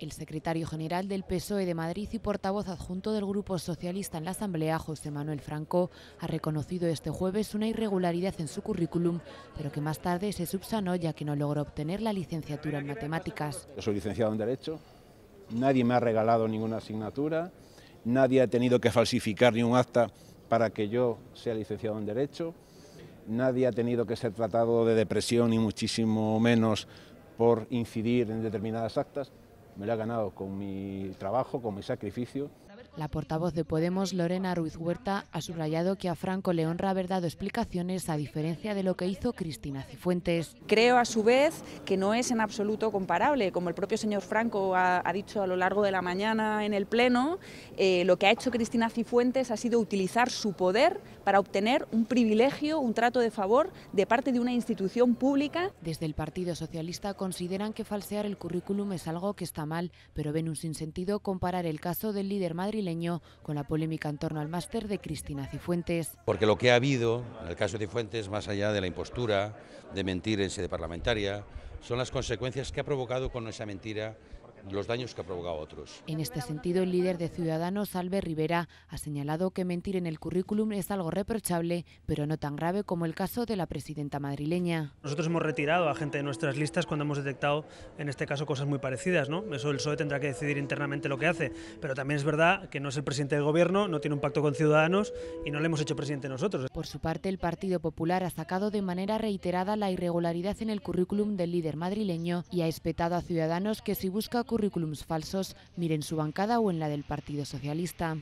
El secretario general del PSOE de Madrid y portavoz adjunto del Grupo Socialista en la Asamblea, José Manuel Franco, ha reconocido este jueves una irregularidad en su currículum, pero que más tarde se subsanó ya que no logró obtener la licenciatura en matemáticas. Yo soy licenciado en Derecho, nadie me ha regalado ninguna asignatura, nadie ha tenido que falsificar ni un acta para que yo sea licenciado en Derecho, nadie ha tenido que ser tratado de depresión y muchísimo menos por incidir en determinadas actas me lo ha ganado con mi trabajo, con mi sacrificio. La portavoz de Podemos, Lorena Ruiz Huerta, ha subrayado que a Franco le honra haber dado explicaciones a diferencia de lo que hizo Cristina Cifuentes. Creo, a su vez, que no es en absoluto comparable. Como el propio señor Franco ha, dicho a lo largo de la mañana en el Pleno, eh, lo que ha hecho Cristina Cifuentes ha sido utilizar su poder para obtener un privilegio, un trato de favor de parte de una institución pública. Desde el Partido Socialista consideran que falsear el currículum es algo que está mal, pero ven un sinsentido comparar el caso del líder madrileño con la polémica en torno al máster de Cristina Cifuentes. Porque lo que ha habido en el caso de Cifuentes, más allá de la impostura, de mentir en sede parlamentaria, son las consecuencias que ha provocado con esa mentira los daños que ha provocado a otros. En este sentido, el líder de Ciudadanos, Albert Rivera, ha señalado que mentir en el currículum es algo reprochable, pero no tan grave como el caso de la presidenta madrileña. Nosotros hemos retirado a gente de nuestras listas cuando hemos detectado, en este caso, cosas muy parecidas. ¿no? Eso el PSOE tendrá que decidir internamente lo que hace, pero también es verdad que no es el presidente del gobierno, no tiene un pacto con Ciudadanos y no le hemos hecho presidente nosotros. Por su parte, el Partido Popular ha sacado de manera reiterada la irregularidad en el currículum del líder madrileño y ha espetado a Ciudadanos que si busca currículums falsos, miren su bancada o en la del Partido Socialista.